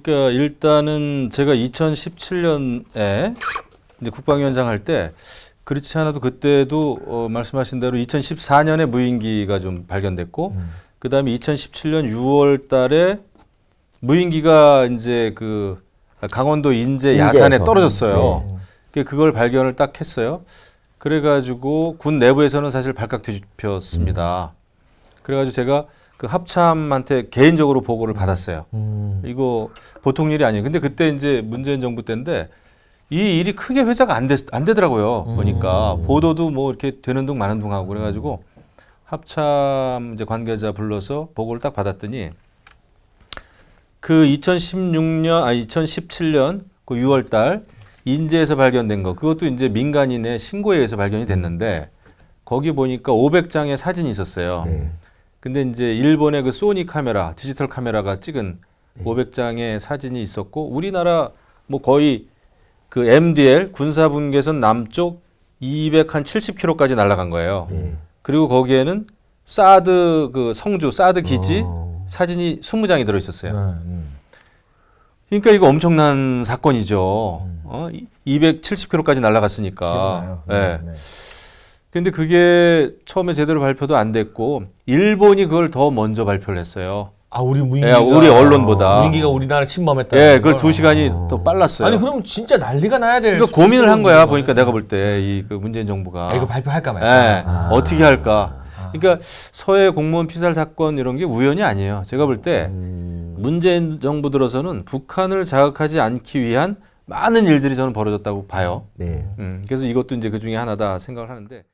그러니까 일단은 제가 2017년에 이제 국방위원장 할 때 그렇지 않아도 그때도 어, 말씀하신 대로 2014년에 무인기가 좀 발견됐고 음. 그다음에 2017년 6월 달에 무인기가 이제 그 강원도 인제 인제에서. 야산에 떨어졌어요. 네. 그 그걸 발견을 딱 했어요. 그래가지고 군 내부에서는 사실 발칵 뒤집혔습니다. 음. 그래가지고 제가 그 합참한테 개인적으로 보고를 받았어요. 음. 이거 보통 일이 아니에요. 근데 그때 이제 문재인 정부 때인데 이 일이 크게 회자가 안, 되, 안 되더라고요. 음. 보니까 보도도 뭐 이렇게 되는 둥 마는 둥 하고 그래가지고 합참 이제 관계자 불러서 보고를 딱 받았더니 그 2016년 아 2017년 그 6월달 인제에서 발견된 거 그것도 이제 민간인의 신고에 의해서 발견이 됐는데 거기 보니까 500장의 사진이 있었어요. 네. 근데 이제 일본의 그 소니 카메라, 디지털 카메라가 찍은 네. 500장의 사진이 있었고 우리나라 뭐 거의 그 MDL 군사 분계선 남쪽 270km까지 0 0한 날아간 거예요. 네. 그리고 거기에는 사드 그 성주 사드 기지 오. 어. 사진이 20장이 들어 있었어요. 네, 그러니까 이거 엄청난 사건이죠. 음. 어? 270km까지 날아갔으니까. 예. 네, 네. 근데 그게 처음에 제대로 발표도 안 됐고 일본이 그걸 더 먼저 발표를 했어요. 아 우리 무인기가 예, 우리 언론보다 무인기가 우리나라 침범했다. 예, 그걸 두 시간이 아. 더 빨랐어요. 아니 그럼 진짜 난리가 나야 될. 그러니까 고민을 한 거야 보니까 내가 볼 때 이 그 문재인 정부가 아, 이거 발표할까 말까. 예, 아. 어떻게 할까. 아. 그러니까 서해 공무원 피살 사건 이런 게 우연이 아니에요. 제가 볼때 음. 문재인 정부 들어서는 북한을 자극하지 않기 위한 많은 일들이 저는 벌어졌다고 봐요. 네. 음, 그래서 이것도 이제 그 중에 하나다 생각을 하는데.